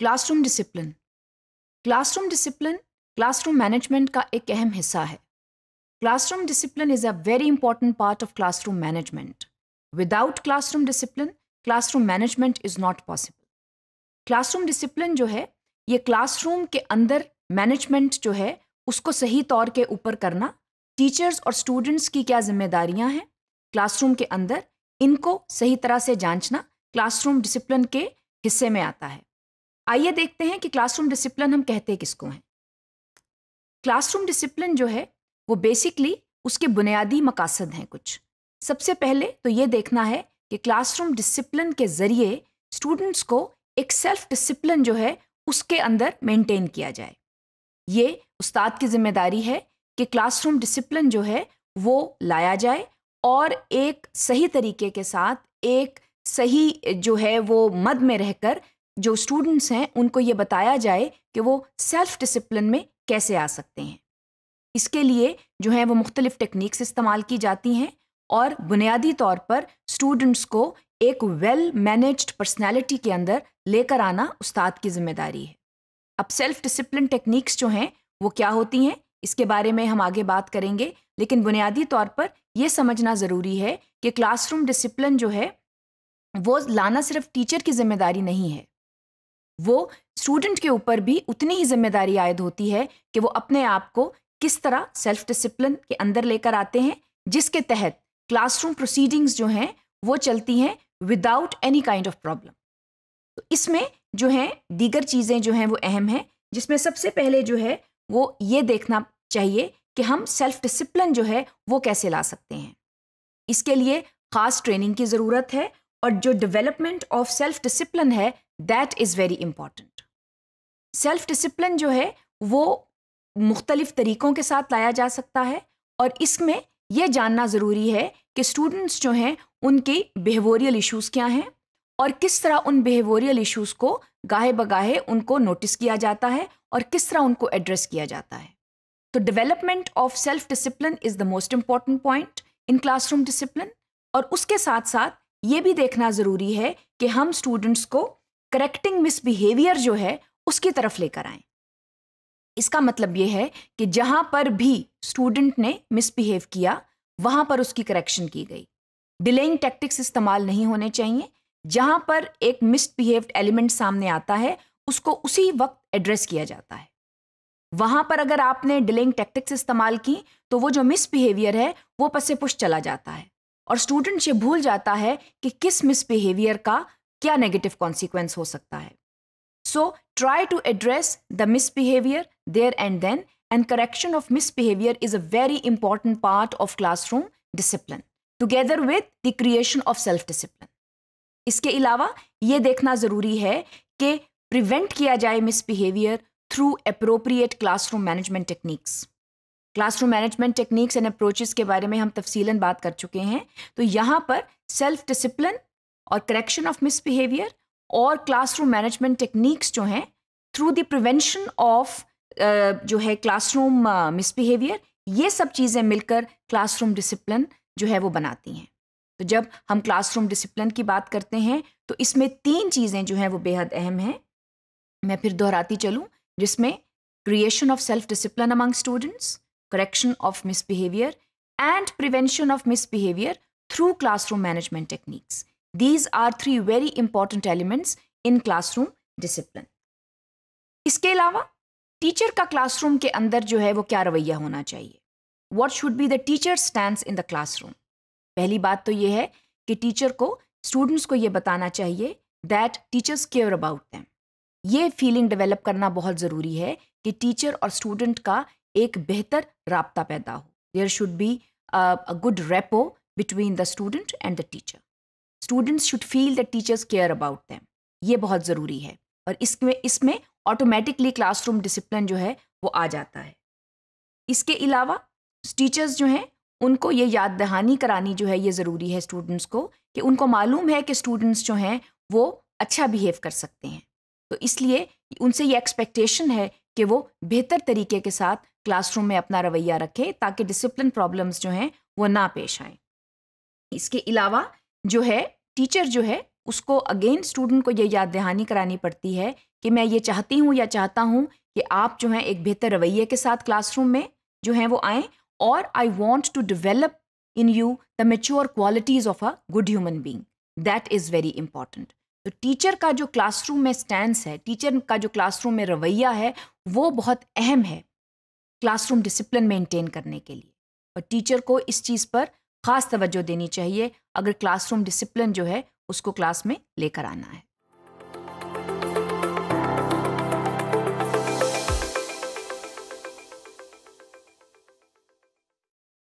classroom discipline classroom discipline classroom management का एक अहम हिस्सा है classroom discipline is a very important part of classroom management without classroom discipline classroom management is not possible classroom discipline जो है ये classroom के अंदर मैनेजमेंट जो है उसको सही तौर के ऊपर करना टीचर्स और स्टूडेंट्स की क्या जिम्मेदारियां हैं क्लासरूम के अंदर इनको सही तरह से जांचना क्लासरूम डिसिप्लिन के हिस्से में आता है आइए देखते हैं कि क्लासरूम डिसिप्लिन हम कहते किसको हैं क्लासरूम डिसिप्लिन जो है वो बेसिकली उसके बुनियादी मकासद हैं कुछ सबसे पहले तो ये देखना है कि क्लासरूम डिसिप्लिन के ज़रिए स्टूडेंट्स को एक सेल्फ डिसिप्लिन जो है उसके अंदर मेंटेन किया जाए ये उस्ताद की जिम्मेदारी है कि क्लासरूम डिसिप्लिन जो है वो लाया जाए और एक सही तरीके के साथ एक सही जो है वो मद में रहकर जो स्टूडेंट्स हैं उनको ये बताया जाए कि वो सेल्फ डिसिप्लिन में कैसे आ सकते हैं इसके लिए जो है वो मुख्तलिफ़ टेक्निक्स इस्तेमाल की जाती हैं और बुनियादी तौर पर स्टूडेंट्स को एक वेल मैनेज्ड पर्सनैलिटी के अंदर लेकर आना उस्ताद की जिम्मेदारी है अब सेल्फ डिसिप्लिन टेक्निक्स जो हैं वो क्या होती हैं इसके बारे में हम आगे बात करेंगे लेकिन बुनियादी तौर पर यह समझना ज़रूरी है कि क्लासरूम डिसिप्लिन जो है वो लाना सिर्फ टीचर की जिम्मेदारी नहीं है वो स्टूडेंट के ऊपर भी उतनी ही जिम्मेदारी आयद होती है कि वो अपने आप को किस तरह सेल्फ डिसिप्लिन के अंदर लेकर आते हैं जिसके तहत क्लासरूम प्रोसीडिंग्स जो हैं वो चलती हैं without any kind of problem तो इसमें जो हैं दीगर चीज़ें जो हैं वो अहम हैं जिसमें सबसे पहले जो है वो ये देखना चाहिए कि हम सेल्फ डिसिप्लिन जो है वो कैसे ला सकते हैं इसके लिए ख़ास ट्रेनिंग की ज़रूरत है और जो डेवलपमेंट ऑफ सेल्फ डिसिप्लिन है that is very important self discipline जो है वो मुख्तलिफ़ तरीक़ों के साथ लाया जा सकता है और इसमें यह जानना ज़रूरी है कि स्टूडेंट्स जो हैं उनके बिहेवोरियल इशूज़ क्या हैं और किस तरह उन बिहेवोरियल इशूज़ को गाहे बगाहे उनको नोटिस किया जाता है और किस तरह उनको एड्रेस किया जाता है तो development of self discipline is the most important point in classroom discipline और उसके साथ साथ ये भी देखना ज़रूरी है कि हम स्टूडेंट्स को करेक्टिंग मिसबिहेवियर जो है उसकी तरफ लेकर आए इसका मतलब यह है कि जहां पर भी स्टूडेंट ने मिसबिहेव किया वहां पर उसकी करेक्शन की गई डिलेइंग टैक्टिक्स इस्तेमाल नहीं होने चाहिए जहां पर एक मिसबिहेव्ड एलिमेंट सामने आता है उसको उसी वक्त एड्रेस किया जाता है वहां पर अगर आपने डिलेइंग टैक्टिक्स इस्तेमाल की तो वो जो मिसबिहेवियर है वो पसे पुश चला जाता है और स्टूडेंट ये भूल जाता है कि किस मिसबिहेवियर का क्या नेगेटिव कॉन्सिक्वेंस हो सकता है so try to address the misbehaviour there and then and correction of misbehaviour is a very important part of classroom discipline together with the creation of self discipline इसके अलावा ये देखना ज़रूरी है कि प्रिवेंट किया जाए misbehaviour through appropriate classroom management techniques classroom management techniques and approaches के बारे में हम तफसीलन बात कर चुके हैं तो यहाँ पर सेल्फ डिसिप्लिन और करेक्शन ऑफ मिसबिहेवियर और क्लासरूम मैनेजमेंट टेक्निक्स जो हैं थ्रू द प्रिवेंशन ऑफ जो है क्लासरूम मिसबिहेवियर uh, ये सब चीज़ें मिलकर क्लासरूम डिसिप्लिन जो है वो बनाती हैं तो जब हम क्लासरूम डिसिप्लिन की बात करते हैं तो इसमें तीन चीज़ें जो हैं वो बेहद अहम हैं मैं फिर दोहराती चलूँ जिसमें creation of self discipline among students correction of misbehaviour and prevention of misbehaviour through classroom management techniques these are three very important elements in classroom discipline इसके अलावा टीचर का क्लासरूम के अंदर जो है वो क्या रवैया होना चाहिए what should be the teacher stand in the classroom पहली बात तो ये है कि टीचर को स्टूडेंट्स को ये बताना चाहिए that teachers care about them ये फीलिंग डेवलप करना बहुत ज़रूरी है कि टीचर और स्टूडेंट का एक बेहतर रबता पैदा हो there should be a good rapport between the student and the teacher students should feel that teachers care about them ये बहुत ज़रूरी है और इसमें इसमें ऑटोमेटिकली क्लासरूम डिसिप्लिन जो है वो आ जाता है इसके अलावा टीचर्स जो हैं उनको ये याद दहानी करानी जो है ये ज़रूरी है स्टूडेंट्स को कि उनको मालूम है कि स्टूडेंट्स जो हैं वो अच्छा बिहेव कर सकते हैं तो इसलिए उनसे ये एक्सपेक्टेशन है कि वो बेहतर तरीके के साथ क्लासरूम में अपना रवैया रखें ताकि डिसिप्लिन प्रॉब्लम्स जो हैं वो ना पेश आएँ इसके अलावा जो है टीचर जो है उसको अगेन स्टूडेंट को ये याद दहानी करानी पड़ती है कि मैं ये चाहती हूँ या चाहता हूँ कि आप जो है एक बेहतर रवैये के साथ क्लासरूम में जो है वो आएँ और I want to develop in you the mature qualities of a good human being that is very important तो टीचर का जो क्लासरूम में स्टैंड है टीचर का जो क्लासरूम में रवैया है वो बहुत अहम है क्लासरूम डिसिप्लिन मेंटेन करने के लिए और टीचर को इस चीज़ पर ख़ास तवज्जो देनी चाहिए अगर क्लासरूम डिसिप्लिन जो है उसको क्लास में लेकर आना है